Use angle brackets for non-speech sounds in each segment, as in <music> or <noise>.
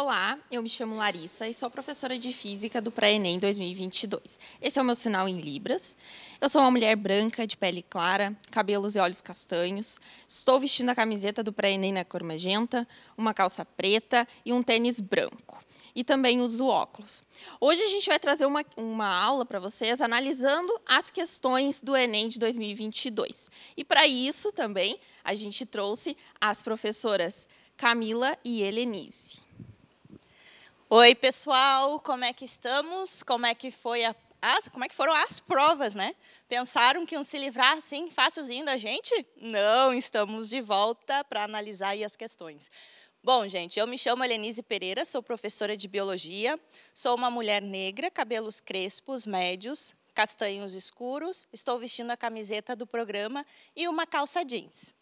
Olá, eu me chamo Larissa e sou professora de Física do Pré-ENEM 2022. Esse é o meu sinal em libras. Eu sou uma mulher branca, de pele clara, cabelos e olhos castanhos. Estou vestindo a camiseta do Pré-ENEM na cor magenta, uma calça preta e um tênis branco. E também uso óculos. Hoje a gente vai trazer uma, uma aula para vocês analisando as questões do Enem de 2022. E para isso também a gente trouxe as professoras Camila e Helenice. Oi, pessoal, como é que estamos? Como é que foi a as, como é que foram as provas, né? Pensaram que iam se livrar assim, fácilzinho da gente? Não, estamos de volta para analisar as questões. Bom, gente, eu me chamo Helenise Pereira, sou professora de biologia, sou uma mulher negra, cabelos crespos, médios, castanhos escuros, estou vestindo a camiseta do programa e uma calça jeans.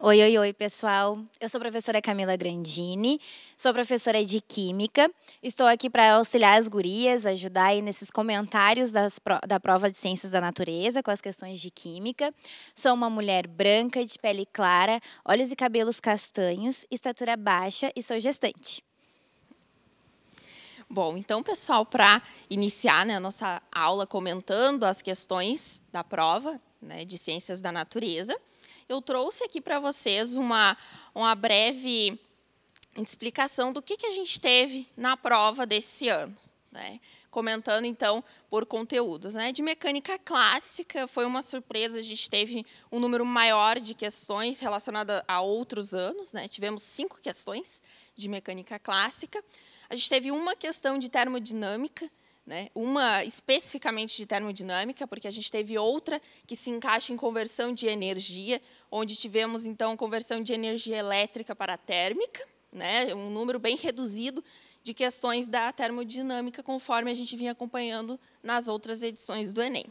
Oi, oi, oi, pessoal. Eu sou a professora Camila Grandini, sou professora de Química. Estou aqui para auxiliar as gurias, ajudar aí nesses comentários das, da prova de Ciências da Natureza com as questões de Química. Sou uma mulher branca, de pele clara, olhos e cabelos castanhos, estatura baixa e sou gestante. Bom, então, pessoal, para iniciar né, a nossa aula comentando as questões da prova né, de Ciências da Natureza, eu trouxe aqui para vocês uma, uma breve explicação do que, que a gente teve na prova desse ano. Né? Comentando então por conteúdos, né? De mecânica clássica foi uma surpresa, a gente teve um número maior de questões relacionadas a outros anos, né? Tivemos cinco questões de mecânica clássica. A gente teve uma questão de termodinâmica né? Uma especificamente de termodinâmica, porque a gente teve outra que se encaixa em conversão de energia, onde tivemos, então, conversão de energia elétrica para térmica, né? um número bem reduzido de questões da termodinâmica, conforme a gente vinha acompanhando nas outras edições do Enem.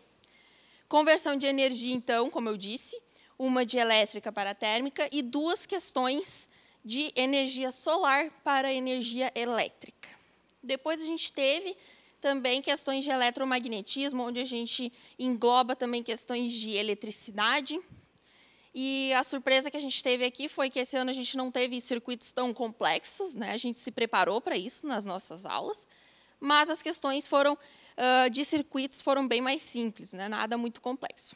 Conversão de energia, então, como eu disse, uma de elétrica para térmica e duas questões de energia solar para energia elétrica. Depois a gente teve também questões de eletromagnetismo, onde a gente engloba também questões de eletricidade. E a surpresa que a gente teve aqui foi que esse ano a gente não teve circuitos tão complexos, né? a gente se preparou para isso nas nossas aulas, mas as questões foram uh, de circuitos foram bem mais simples, né? nada muito complexo.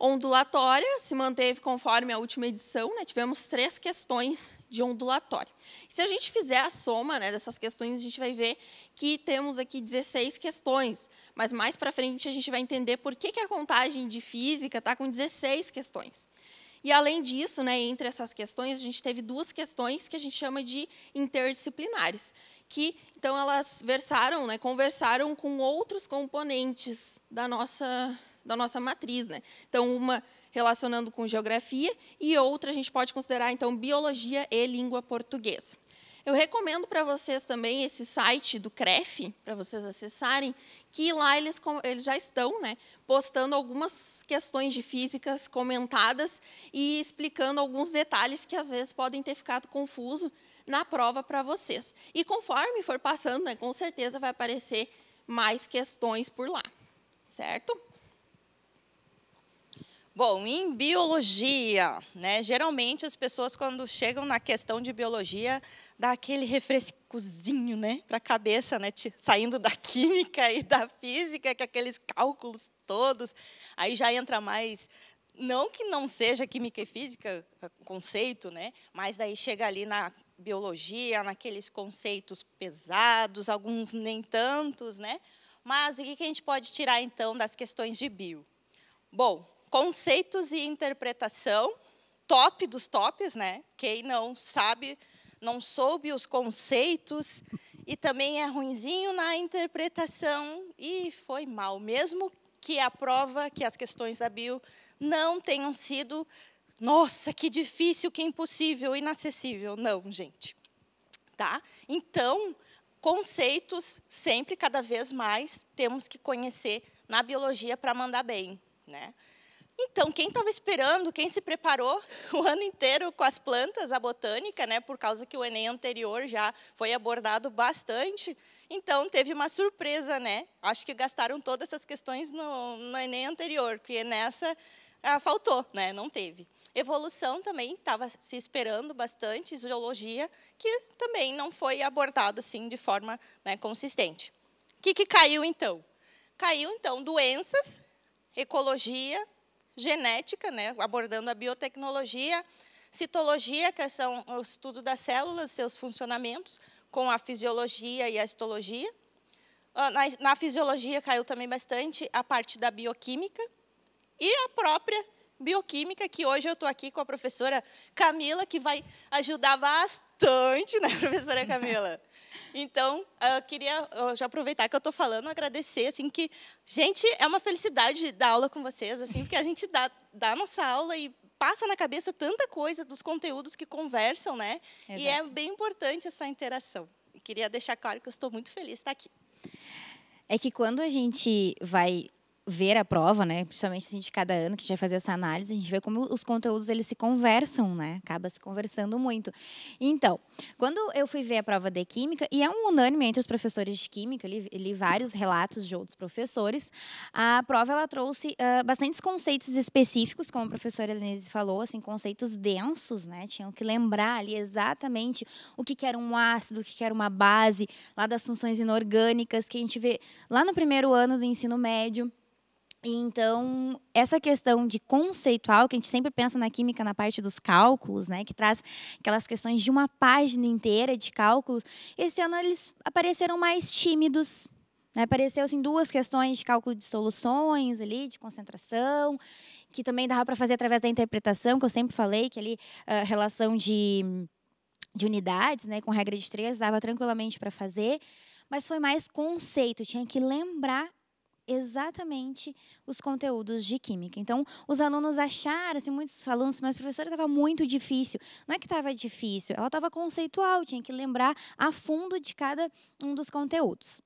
Ondulatória se manteve conforme a última edição, né? tivemos três questões de ondulatória. Se a gente fizer a soma né, dessas questões, a gente vai ver que temos aqui 16 questões, mas mais para frente a gente vai entender por que, que a contagem de física está com 16 questões. E, além disso, né, entre essas questões, a gente teve duas questões que a gente chama de interdisciplinares, que, então, elas versaram, né, conversaram com outros componentes da nossa, da nossa matriz. Né? Então, uma relacionando com geografia, e outra a gente pode considerar, então, biologia e língua portuguesa. Eu recomendo para vocês também esse site do CREF, para vocês acessarem, que lá eles, eles já estão né, postando algumas questões de físicas comentadas e explicando alguns detalhes que às vezes podem ter ficado confuso na prova para vocês. E conforme for passando, né, com certeza vai aparecer mais questões por lá, certo? Bom, em biologia, né, geralmente as pessoas quando chegam na questão de biologia, dá aquele refrescozinho né, para a cabeça, né, saindo da <laughs> química e da física, que aqueles cálculos todos, aí já entra mais não que não seja química e física conceito, né? Mas daí chega ali na biologia, naqueles conceitos pesados, alguns nem tantos, né? Mas o que a gente pode tirar então das questões de bio? Bom, conceitos e interpretação, top dos tops, né? Quem não sabe, não soube os conceitos e também é ruinzinho na interpretação e foi mal, mesmo que a prova, que as questões da bio não tenham sido, nossa, que difícil, que impossível, inacessível. Não, gente. Tá? Então, conceitos sempre cada vez mais temos que conhecer na biologia para mandar bem, né? Então, quem estava esperando, quem se preparou <laughs> o ano inteiro com as plantas, a botânica, né, por causa que o Enem anterior já foi abordado bastante, então teve uma surpresa, né? Acho que gastaram todas essas questões no, no Enem anterior, que nessa ah, faltou, né? Não teve. Evolução também estava se esperando bastante, geologia, que também não foi abordado assim de forma né, consistente. O que, que caiu então? Caiu então doenças, ecologia, genética, né, abordando a biotecnologia, citologia, que são o estudo das células, seus funcionamentos, com a fisiologia e a histologia. Ah, na, na fisiologia caiu também bastante a parte da bioquímica e a própria bioquímica, que hoje eu estou aqui com a professora Camila, que vai ajudar bastante, né, <laughs> professora Camila? Então, eu queria já aproveitar que eu estou falando, agradecer, assim, que, gente, é uma felicidade dar aula com vocês, assim, porque a gente dá, dá a nossa aula e passa na cabeça tanta coisa dos conteúdos que conversam, né? Exato. E é bem importante essa interação. Eu queria deixar claro que eu estou muito feliz de estar aqui. É que quando a gente vai ver a prova, né? Principalmente assim, de cada ano que a gente vai fazer essa análise, a gente vê como os conteúdos eles se conversam, né? Acaba se conversando muito. Então, quando eu fui ver a prova de química, e é um unânime entre os professores de química, li, li vários relatos de outros professores, a prova ela trouxe uh, bastantes conceitos específicos, como a professora Elenise falou, assim, conceitos densos, né? Tinham que lembrar ali exatamente o que, que era um ácido, o que, que era uma base, lá das funções inorgânicas, que a gente vê lá no primeiro ano do ensino médio. Então, essa questão de conceitual, que a gente sempre pensa na química na parte dos cálculos, né, que traz aquelas questões de uma página inteira de cálculos, esse ano eles apareceram mais tímidos. Né, apareceu assim, duas questões de cálculo de soluções ali, de concentração, que também dava para fazer através da interpretação, que eu sempre falei, que ali a ah, relação de, de unidades, né, com regra de três, dava tranquilamente para fazer mas foi mais conceito, tinha que lembrar exatamente os conteúdos de química. Então, os alunos acharam, assim, muitos alunos, mas professora estava muito difícil. Não é que estava difícil, ela estava conceitual, tinha que lembrar a fundo de cada um dos conteúdos.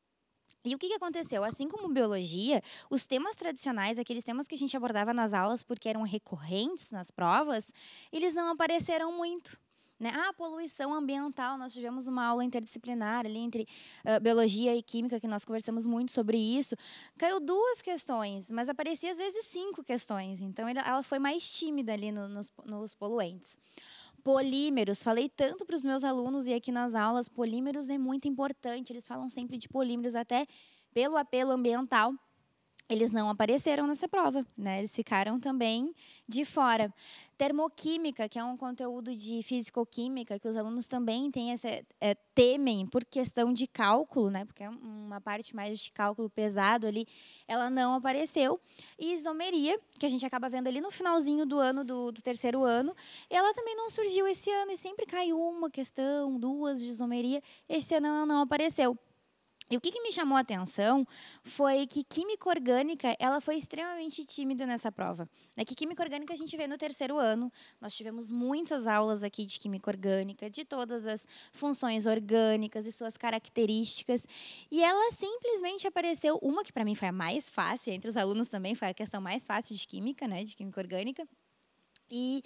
E o que, aconteceu? Assim como biologia, os temas tradicionais, aqueles temas que a gente abordava nas aulas porque eram recorrentes nas provas, eles não apareceram muito. Né? Ah, poluição ambiental, nós tivemos uma aula interdisciplinar ali entre uh, biologia e química, que nós conversamos muito sobre isso. Caiu duas questões, mas aparecia às vezes cinco questões. Então, ela foi mais tímida ali no, nos, nos poluentes polímeros. Falei tanto para os meus alunos e aqui nas aulas, polímeros é muito importante. Eles falam sempre de polímeros, até pelo apelo ambiental eles não apareceram nessa prova, né? Eles ficaram também de fora. Termoquímica, que é um conteúdo de físico-química que os alunos também têm essa, é, temem por questão de cálculo, né? Porque é uma parte mais de cálculo pesado ali, ela não apareceu. E isomeria, que a gente acaba vendo ali no finalzinho do ano do, do terceiro ano, ela também não surgiu esse ano e sempre caiu uma questão, duas de isomeria. Esse ano ela não apareceu. E o que, que, me chamou a atenção foi que química orgânica ela foi extremamente tímida nessa prova. É que química orgânica a gente vê no terceiro ano. Nós tivemos muitas aulas aqui de química orgânica, de todas as funções orgânicas e suas características. E ela simplesmente apareceu uma que para mim foi a mais fácil entre os alunos também foi a questão mais fácil de química, né, de química orgânica. E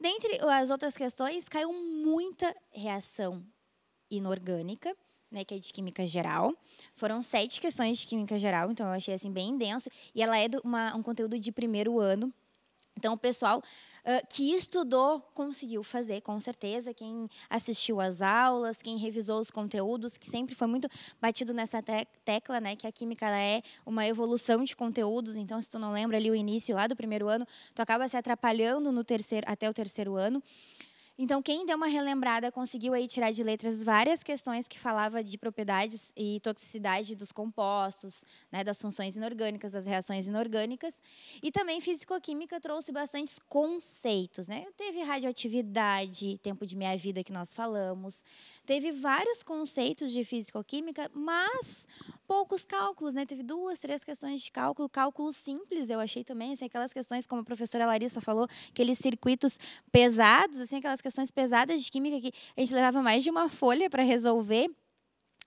dentre as outras questões caiu muita reação inorgânica né, que é de Química Geral. Foram sete questões de Química Geral, então eu achei assim bem denso. E ela é uma, um conteúdo de primeiro ano. Então, o pessoal uh, que estudou conseguiu fazer, com certeza. Quem assistiu às aulas, quem revisou os conteúdos, que sempre foi muito batido nessa tecla, né? Que a química é uma evolução de conteúdos. Então, se tu não lembra ali o início lá do primeiro ano, tu acaba se atrapalhando no terceiro, até o terceiro ano. Então, quem deu uma relembrada conseguiu aí tirar de letras várias questões que falava de propriedades e toxicidade dos compostos, né, das funções inorgânicas, das reações inorgânicas. E também fisicoquímica trouxe bastantes conceitos. Né? Teve radioatividade, tempo de meia-vida que nós falamos. Teve vários conceitos de fisicoquímica, mas poucos cálculos, né? Teve duas, três questões de cálculo, cálculo simples, eu achei também, assim, aquelas questões, como a professora Larissa falou, aqueles circuitos pesados, assim, aquelas questões pesadas de química que a gente levava mais de uma folha para resolver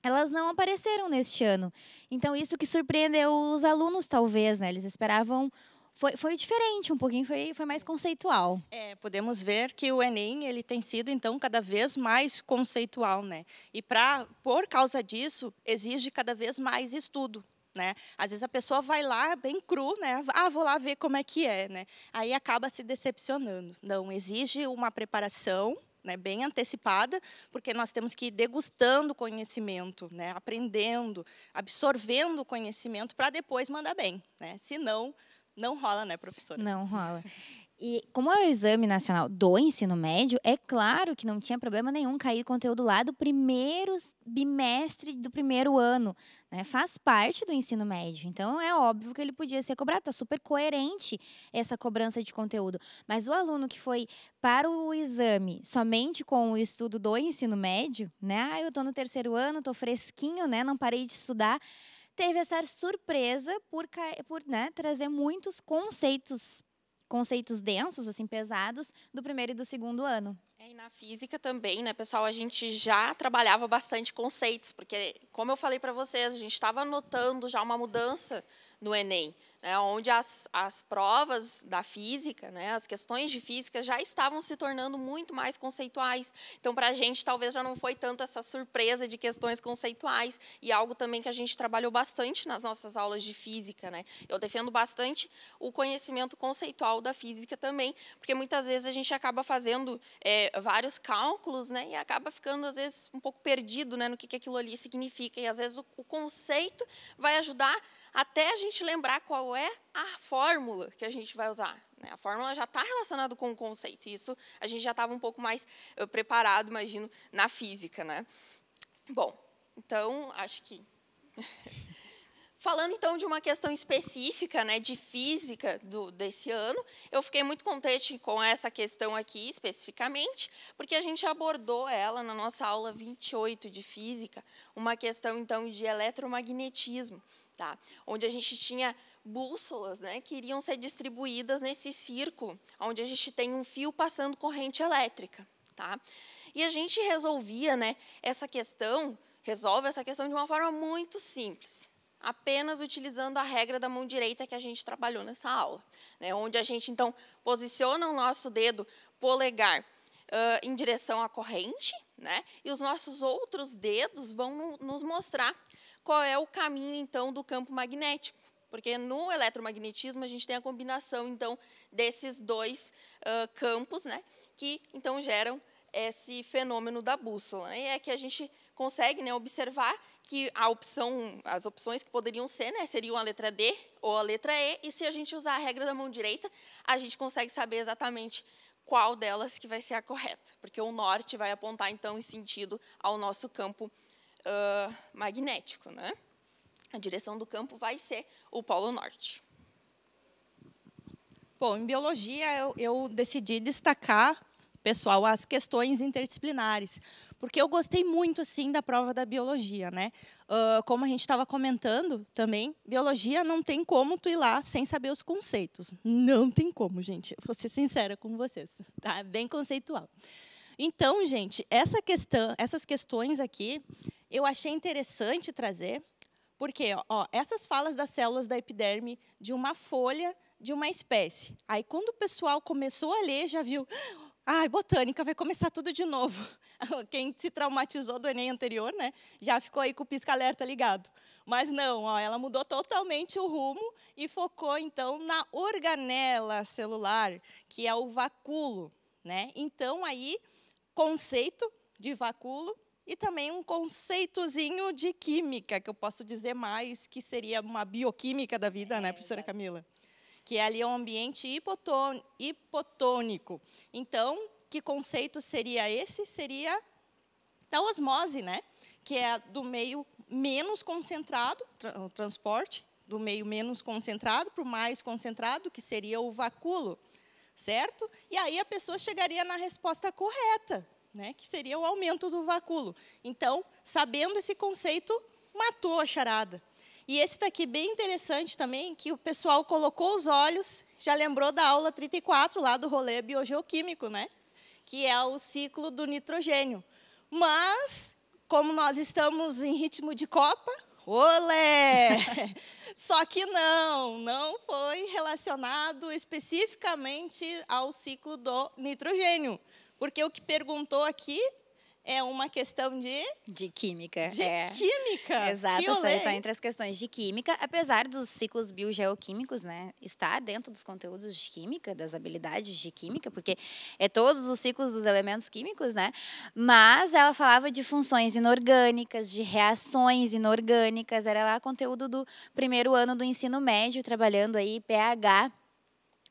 elas não apareceram neste ano. Então, isso que surpreendeu os alunos, talvez, né? Eles esperavam foi, foi diferente um pouquinho, foi, foi mais conceitual. É, podemos ver que o Enem ele tem sido, então, cada vez mais conceitual, né? E pra, por causa disso, exige cada vez mais estudo. Né? Às vezes a pessoa vai lá bem cru, né? Ah, vou lá ver como é que é, né? Aí acaba se decepcionando. Não, exige uma preparação, né, bem antecipada, porque nós temos que ir degustando conhecimento, né, aprendendo, absorvendo conhecimento para depois mandar bem. Né? Senão, não rola, né, professora? Não rola. E como é o exame nacional do ensino médio, é claro que não tinha problema nenhum cair conteúdo lá do primeiro bimestre do primeiro ano. Né? Faz parte do ensino médio. Então é óbvio que ele podia ser cobrado. Está super coerente essa cobrança de conteúdo. Mas o aluno que foi para o exame somente com o estudo do ensino médio, né? Ah, eu estou no terceiro ano, estou fresquinho, né? Não parei de estudar teve essa surpresa por, por né, trazer muitos conceitos conceitos densos, assim, pesados, do primeiro e do segundo ano. É, e na física também, né, pessoal? A gente já trabalhava bastante conceitos, porque, como eu falei para vocês, a gente estava notando já uma mudança no Enem, né, onde as, as provas da física, né, as questões de física já estavam se tornando muito mais conceituais. Então, para a gente, talvez já não foi tanto essa surpresa de questões conceituais, e algo também que a gente trabalhou bastante nas nossas aulas de física. Né. Eu defendo bastante o conhecimento conceitual da física também, porque muitas vezes a gente acaba fazendo. É, vários cálculos, né, e acaba ficando, às vezes, um pouco perdido né, no que, que aquilo ali significa. E, às vezes, o, o conceito vai ajudar até a gente lembrar qual é a fórmula que a gente vai usar. Né? A fórmula já está relacionada com o conceito. Isso a gente já estava um pouco mais eh, preparado, imagino, na física. Né? Bom, então, acho que Falando então de uma questão específica, né, de física do, desse ano, eu fiquei muito contente com essa questão aqui especificamente, porque a gente abordou ela na nossa aula 28 de física, uma questão então de eletromagnetismo, tá? Onde a gente tinha bússolas, né, que iriam ser distribuídas nesse círculo, onde a gente tem um fio passando corrente elétrica, tá? E a gente resolvia, né, essa questão, resolve essa questão de uma forma muito simples apenas utilizando a regra da mão direita que a gente trabalhou nessa aula, né, onde a gente, então, posiciona o nosso dedo polegar uh, em direção à corrente, né, e os nossos outros dedos vão no, nos mostrar qual é o caminho, então, do campo magnético. Porque no eletromagnetismo a gente tem a combinação, então, desses dois uh, campos, né, que, então, geram esse fenômeno da bússola. Né, e é que a gente consegue né, observar que a opção, as opções que poderiam ser, né, seriam a letra D ou a letra E, e se a gente usar a regra da mão direita, a gente consegue saber exatamente qual delas que vai ser a correta, porque o norte vai apontar, então, em sentido ao nosso campo uh, magnético. Né? A direção do campo vai ser o polo norte. Bom, em biologia eu, eu decidi destacar, pessoal, as questões interdisciplinares, porque eu gostei muito, assim, da prova da biologia, né? Uh, como a gente estava comentando também, biologia não tem como tu ir lá sem saber os conceitos. Não tem como, gente. Eu vou ser sincera com vocês. Tá? Bem conceitual. Então, gente, essa questão, essas questões aqui, eu achei interessante trazer, porque ó, essas falas das células da epiderme de uma folha de uma espécie. Aí, quando o pessoal começou a ler, já viu Ai, botânica, vai começar tudo de novo. <laughs> Quem se traumatizou do Enem anterior, né? Já ficou aí com o pisca-alerta ligado. Mas não, ó, ela mudou totalmente o rumo e focou, então, na organela celular, que é o vacúolo, né? Então, aí, conceito de vacúolo e também um conceitozinho de química, que eu posso dizer mais, que seria uma bioquímica da vida, né, é, né, professora Camila? que é ali é um ambiente hipotônico. Então, que conceito seria esse? Seria da osmose, né? que é do meio menos concentrado, o transporte, do meio menos concentrado para o mais concentrado, que seria o vacúolo, certo? E aí a pessoa chegaria na resposta correta, né, que seria o aumento do vacúolo. Então, sabendo esse conceito, matou a charada. E esse daqui é bem interessante também, que o pessoal colocou os olhos, já lembrou da aula 34 lá do rolê biogeoquímico, né? Que é o ciclo do nitrogênio. Mas, como nós estamos em ritmo de copa, olé! <laughs> Só que não, não foi relacionado especificamente ao ciclo do nitrogênio. Porque o que perguntou aqui é uma questão de. De química. De é. química. Exato, que está entre as questões de química, apesar dos ciclos biogeoquímicos, né? Está dentro dos conteúdos de química, das habilidades de química, porque é todos os ciclos dos elementos químicos, né? Mas ela falava de funções inorgânicas, de reações inorgânicas, era lá conteúdo do primeiro ano do ensino médio, trabalhando aí pH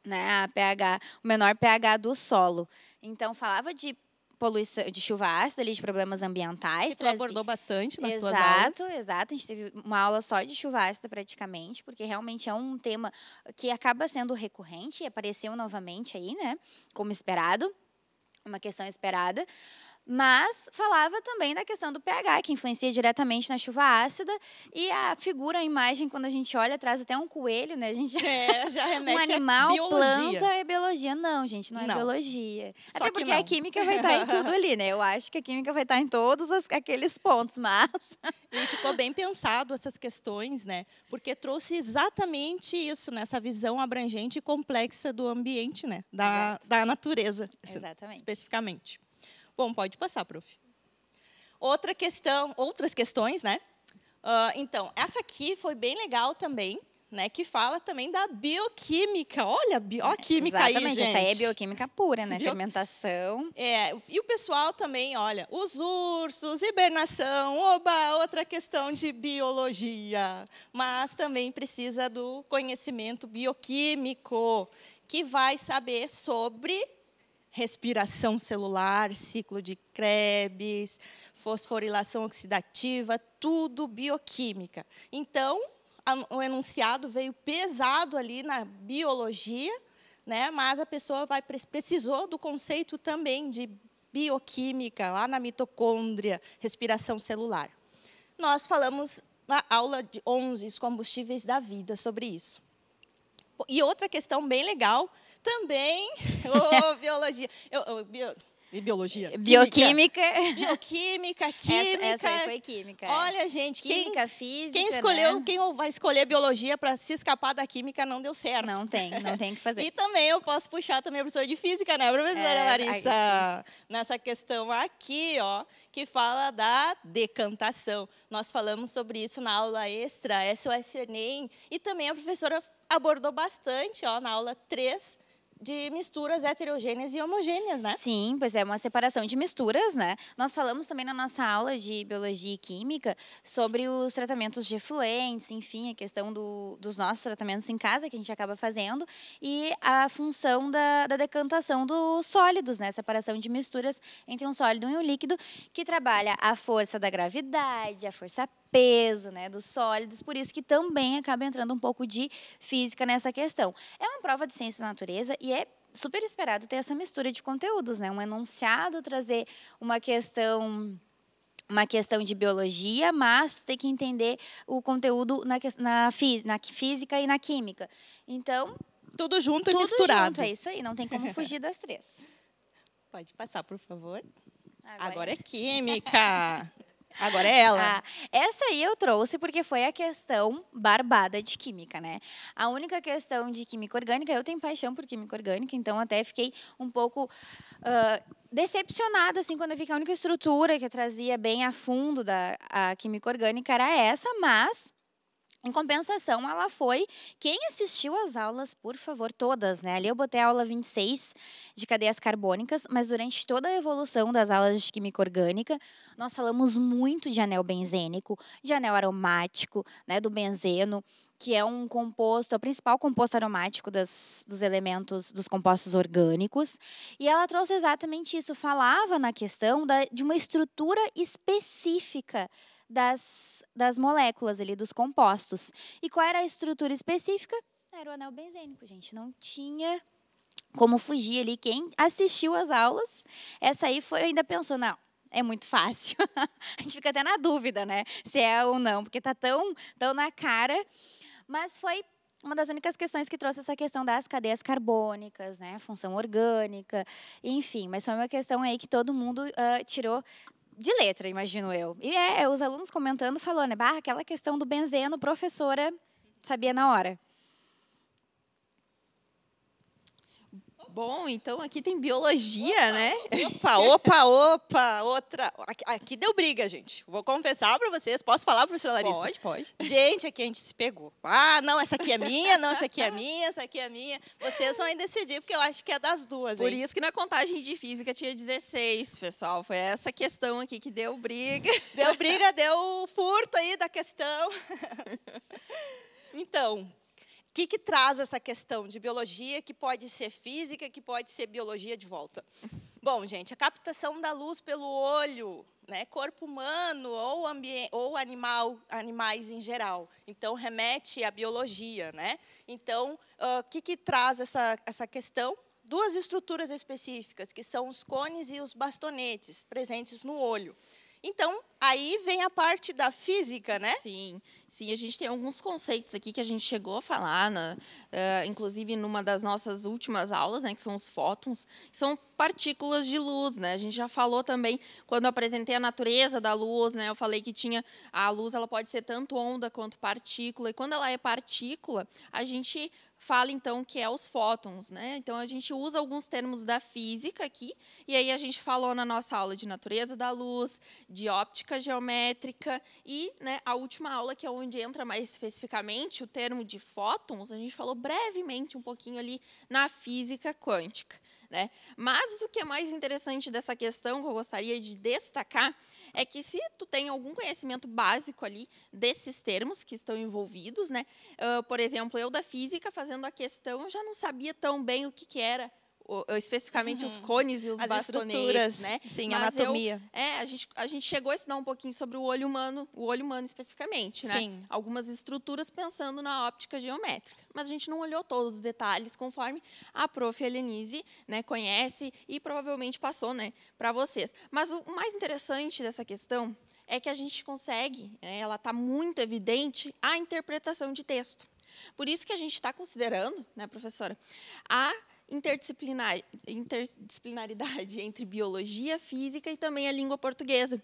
né, a pH, o menor pH do solo. Então falava de poluição, de chuva ácida ali, de problemas ambientais. Que tu abordou bastante nas exato, tuas aulas. Exato, exato. A gente teve uma aula só de chuva ácida praticamente, porque realmente é um tema que acaba sendo recorrente e apareceu novamente aí, né? Como esperado, uma questão esperada. Mas falava também da questão do pH, que influencia diretamente na chuva ácida. E a figura, a imagem, quando a gente olha, traz até um coelho, né? A gente <laughs> é, já <laughs> remete um animal, planta, é biologia. Não, gente, não é não. biologia. Só até porque a química vai estar tá em tudo ali, né? Eu acho que a química vai estar tá em todos aqueles pontos, mas. <laughs> E ficou bem pensado essas questões, né? Porque trouxe exatamente isso, nessa né? visão abrangente e complexa do ambiente, né? Da, da natureza. Assim, exatamente. Especificamente. Bom, pode passar, prof. Outra questão, outras questões, né? Uh, então, essa aqui foi bem legal também, né? Que fala também da bioquímica. Olha, bioquímica aí, gente. Essa aí é bioquímica pura, né? Bio... Fermentação. É, e o pessoal também, olha, os ursos, hibernação, oba, outra questão de biologia. Mas também precisa do conhecimento bioquímico, que vai saber sobre respiração celular, ciclo de Krebs, fosforilação oxidativa, tudo bioquímica. Então, o enunciado veio pesado ali na biologia, né? Mas a pessoa vai precisou do conceito também de bioquímica lá na mitocôndria, respiração celular. Nós falamos na aula de 11, os combustíveis da vida, sobre isso. E outra questão bem legal também. <laughs> Ô, oh, biologia. Eu, oh, bio, biologia. Bioquímica. Bioquímica, química. Essa, essa foi química. É. Olha, gente, química, quem, física. Quem né? escolheu, né? quem vai escolher biologia para se escapar da química não deu certo. Não tem, não tem o que fazer. <laughs> e também eu posso puxar também a professora de física, né, professora é, Larissa? Nessa questão aqui, ó, que fala da decantação. Nós falamos sobre isso na aula extra, SOS Enem, e também a professora abordou bastante, ó, na aula 3 de misturas heterogêneas e homogêneas, né? Sim, pois é uma separação de misturas, né? Nós falamos também na nossa aula de biologia e química sobre os tratamentos de efluentes, enfim, a questão do, dos nossos tratamentos em casa que a gente acaba fazendo e a função da, da decantação dos sólidos, né? Separação de misturas entre um sólido e um líquido que trabalha a força da gravidade, a força peso, né, dos sólidos, por isso que também acaba entrando um pouco de física nessa questão. É uma prova de ciência da natureza e é super esperado ter essa mistura de conteúdos, né? Um enunciado trazer uma questão uma questão de biologia, mas tem que entender o conteúdo na, na, na física e na química. Então, tudo junto tudo e misturado. Junto, é isso aí, não tem como fugir das três. <laughs> Pode passar, por favor. Agora, Agora é, é química. <laughs> Agora é ela. Ah, essa aí eu trouxe porque foi a questão barbada de química, né? A única questão de química orgânica, eu tenho paixão por química orgânica, então até fiquei um pouco uh, decepcionada, assim, quando eu vi que a única estrutura que eu trazia bem a fundo da a química orgânica era essa, mas em compensação, ela foi quem assistiu às aulas, por favor, todas, né? Ali eu botei a aula 26 de cadeias carbônicas, mas durante toda a evolução das aulas de química orgânica, nós falamos muito de anel benzênico, de anel aromático, né, do benzeno, que é um composto, é o principal composto aromático das, dos elementos, dos compostos orgânicos. E ela trouxe exatamente isso, falava na questão da, de uma estrutura específica das, das moléculas ali, dos compostos. E qual era a estrutura específica? Era o anel benzênico, gente. Não tinha como fugir ali. Quem assistiu às aulas, essa aí foi, ainda pensou, não, é muito fácil. <laughs> a gente fica até na dúvida, né? Se é ou não, porque está tão, tão na cara. Mas foi uma das únicas questões que trouxe essa questão das cadeias carbônicas, né? Função orgânica, enfim. Mas foi uma questão aí que todo mundo uh, tirou de letra, imagino eu. E é, os alunos comentando, falando, né, Barra aquela questão do benzeno, professora sabia na hora. Bom, então aqui tem biologia, opa, né? Opa, opa, opa, outra. Aqui, aqui deu briga, gente. Vou confessar para vocês. Posso falar, professora Larissa? Pode, pode. Gente, aqui a gente se pegou. Ah, não, essa aqui é minha, não, essa aqui é minha, essa aqui é minha. Vocês vão decidir, porque eu acho que é das duas. Hein? Por isso que na contagem de física tinha 16, pessoal. Foi essa questão aqui que deu briga. Deu briga, deu furto aí da questão. <laughs> Então, que, que traz essa questão de biologia, que pode ser física, que pode ser biologia de volta? <laughs> Bom, gente, a captação da luz pelo olho, né, corpo humano ou, ou animal, animais em geral. Então, remete à biologia. Né? Então, o uh, que, que traz essa, essa questão? Duas estruturas específicas, que são os cones e os bastonetes, presentes no olho. Então, Aí vem a parte da física, né? Sim, sim. A gente tem alguns conceitos aqui que a gente chegou a falar, uh, inclusive numa das nossas últimas aulas, né, que são os fótons, que são partículas de luz, né? A gente já falou também quando apresentei a natureza da luz, né? Eu falei que tinha a luz, ela pode ser tanto onda quanto partícula. E quando ela é partícula, a gente fala então que é os fótons, né? Então a gente usa alguns termos da física aqui, e aí a gente falou na nossa aula de natureza da luz, de óptica geométrica e né, a última aula, que é onde entra mais especificamente o termo de fótons, a gente falou brevemente um pouquinho ali na física quântica. Né? Mas o que é mais interessante dessa questão que eu gostaria de destacar é que se tu tem algum conhecimento básico ali desses termos que estão envolvidos, né? Uh, por exemplo, eu da física fazendo a questão, eu já não sabia tão bem o que, que era especificamente uhum. os cones e os As bastonetes, né? Sim, Mas anatomia. Eu, é, a gente, a gente chegou a estudar um pouquinho sobre o olho humano, o olho humano especificamente, né? Sim. Algumas estruturas pensando na óptica geométrica. Mas a gente não olhou todos os detalhes conforme a prof. Helenise né, conhece e provavelmente passou né, para vocês. Mas o mais interessante dessa questão é que a gente consegue, né, ela está muito evidente, a interpretação de texto. Por isso que a gente está considerando, né, professora, a interdisciplinar, interdisciplinaridade entre biologia, física e também a língua portuguesa.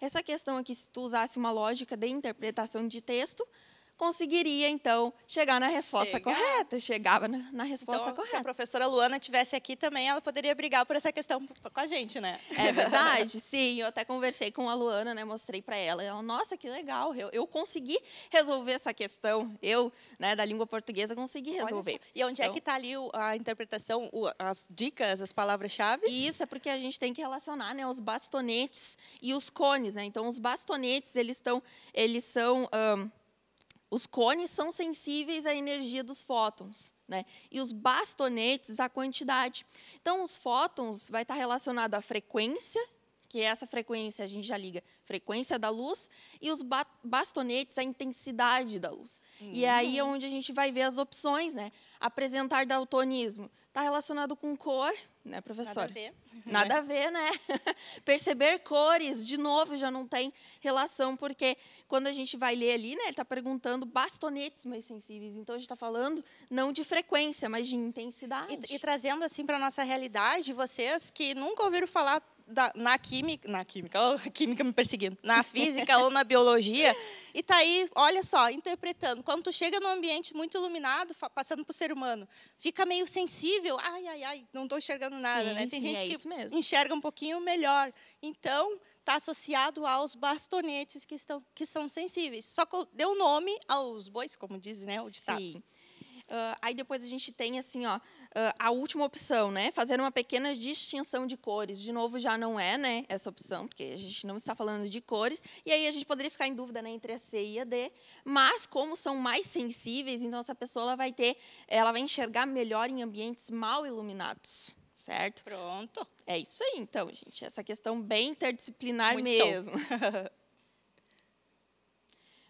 Essa questão aqui, se tu usasse uma lógica de interpretação de texto, conseguiria, então, chegar na resposta Chega. correta. Chegava na, na resposta então, correta. Se a professora Luana tivesse aqui também, ela poderia brigar por essa questão com a gente, né? É <laughs> verdade, sim. Eu até conversei com a Luana, né? Mostrei para ela. Ela, nossa, que legal. Eu, eu consegui resolver essa questão. Eu, né, da língua portuguesa, consegui resolver. E onde é então, é que está ali a interpretação, as dicas, as palavras-chave? Isso, é porque a gente tem que relacionar, né? Os bastonetes e os cones, né? Então, os bastonetes, eles, estão eles são... Um, os cones são sensíveis à energia dos fótons, né? E os bastonetes à quantidade. Então, os fótons vai estar relacionado à frequência que é essa frequência, a gente já liga frequência da luz e os ba bastonetes, a intensidade da luz. Uhum. E hum. aí é onde a gente vai ver as opções, né? Apresentar daltonismo. Está relacionado com cor, né, professora? Nada a ver. <laughs> Nada a ver, né? <laughs> Perceber cores, de novo, já não tem relação, porque quando a gente vai ler ali, né, ele está perguntando bastonetes mais sensíveis. Então, a gente está falando não de frequência, mas de intensidade. E, e trazendo, assim, para a nossa realidade, vocês que nunca ouviram falar da, na química, na química, oh, <laughs> química me perseguindo, na física ou na biologia, e tá aí, olha só, interpretando. Quando tu chega num ambiente muito iluminado, passando para o ser humano, fica meio sensível, ai, ai, ai, não estou enxergando nada, né? sim, né? Tem sim, gente é que mesmo. enxerga um pouquinho melhor. Então, está associado aos bastonetes que, estão, que são sensíveis. Só deu nome aos bois, como diz né, o ditado. Sim. Uh, aí depois a gente tem assim, ó, a última opção, né? Fazer uma pequena distinção de cores. De novo, já não é né, essa opção, porque a gente não está falando de cores. E aí a gente poderia ficar em dúvida né, entre a C e a D. Mas, como são mais sensíveis, então essa pessoa ela vai ter, ela vai enxergar melhor em ambientes mal iluminados. Certo? Pronto. É isso aí, então, gente. Essa questão bem interdisciplinar Muito mesmo. <laughs>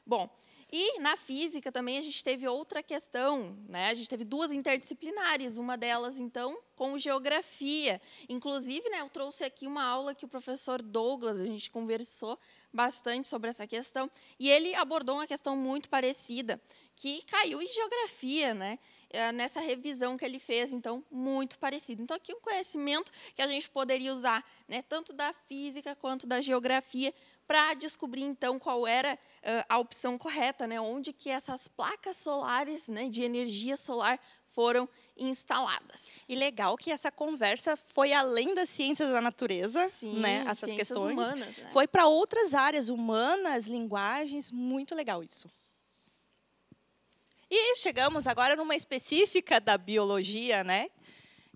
Bom, e na física também a gente teve outra questão, né? A gente teve duas interdisciplinares, uma delas então com geografia. Inclusive, né, eu trouxe aqui uma aula que o professor Douglas, a gente conversou bastante sobre essa questão, e ele abordou uma questão muito parecida, que caiu em geografia, né? É, nessa revisão que ele fez, então, muito parecido. Então, aqui um conhecimento que a gente poderia usar, né, tanto da física quanto da geografia, para descobrir então qual era uh, a opção correta, né, onde que essas placas solares, né, de energia solar foram instaladas. E legal que essa conversa foi além das ciências da natureza, Sim, né? Essas questões. Humanas, né? Foi para outras áreas humanas, linguagens, muito legal isso. E chegamos agora numa específica da biologia, né?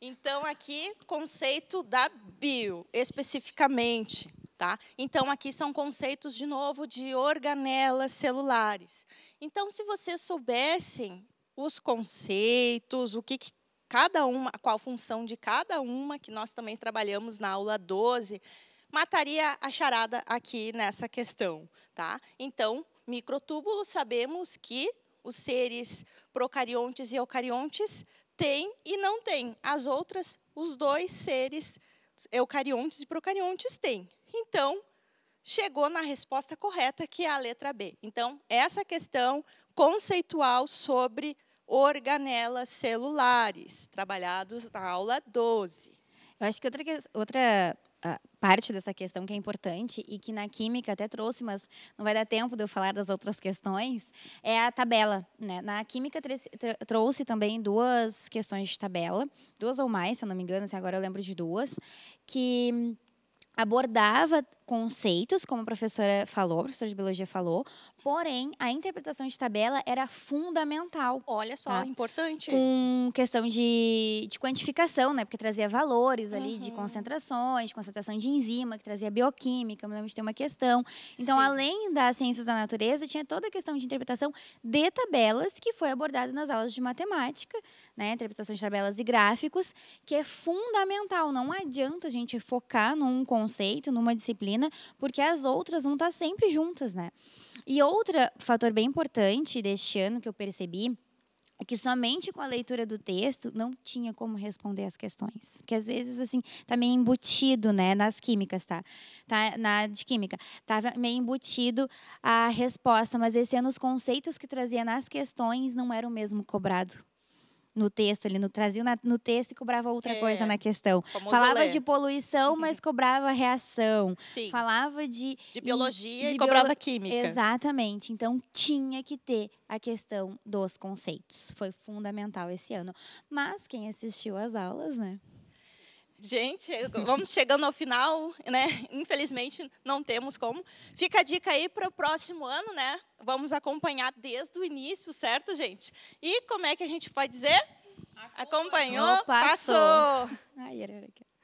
Então aqui conceito da bio, especificamente. Tá? Então, aqui são conceitos, de novo, de organelas celulares. Então, se vocês soubessem os conceitos, o que, que cada uma, qual função de cada uma, que nós também trabalhamos na aula 12, mataria a charada aqui nessa questão. Tá? Então, microtúbulos sabemos que os seres procariontes e eucariontes têm e não têm. As outras, os dois seres eucariontes e procariontes têm. Então, chegou na resposta correta, que é a letra B. Então, essa questão conceitual sobre organelas celulares, trabalhados na aula 12. Eu acho que outra, outra ah, parte dessa questão que é importante e que na química até trouxe, mas não vai dar tempo de eu falar das outras questões, é a tabela. Né? Na química trouxe também duas questões de tabela, duas ou mais, se eu não me engano, se agora eu lembro de duas, que abordava conceitos, como a professora falou, a professora de biologia falou, porém a interpretação de tabela era fundamental. Olha só, tá? importante. Com questão de, de quantificação, né? Porque trazia valores ali uhum. de concentrações, de concentração de enzima, que trazia bioquímica, me lembro de ter uma questão. Então, Sim. além das ciências da natureza, tinha toda a questão de interpretação de tabelas que foi abordada nas aulas de matemática, né? Interpretação de tabelas e gráficos, que é fundamental. Não adianta a gente focar num conceito, numa disciplina feminina, porque as outras vão estar sempre juntas, né? E outro fator bem importante deste ano que eu percebi é que somente com a leitura do texto não tinha como responder as questões. Porque às vezes, assim, tá meio embutido, né, nas químicas, tá? tá na de química. Tava meio embutido a resposta, mas esse ano os conceitos que trazia nas questões não eram o mesmo cobrado no texto ali, no, trazia na, no texto e cobrava outra é, coisa na questão. Falava de poluição, uhum. mas cobrava reação. Sim. Falava de. De biologia de, de e cobrava biolo... química. Exatamente. Então tinha que ter a questão dos conceitos. Foi fundamental esse ano. Mas quem assistiu às aulas, né? Gente, vamos chegando ao final, né? Infelizmente não temos como. Fica a dica aí para o próximo ano, né? Vamos acompanhar desde o início, certo, gente? E como é que a gente pode dizer? Acompanhou, Acompanhou passou. passou. Ai, era aqui.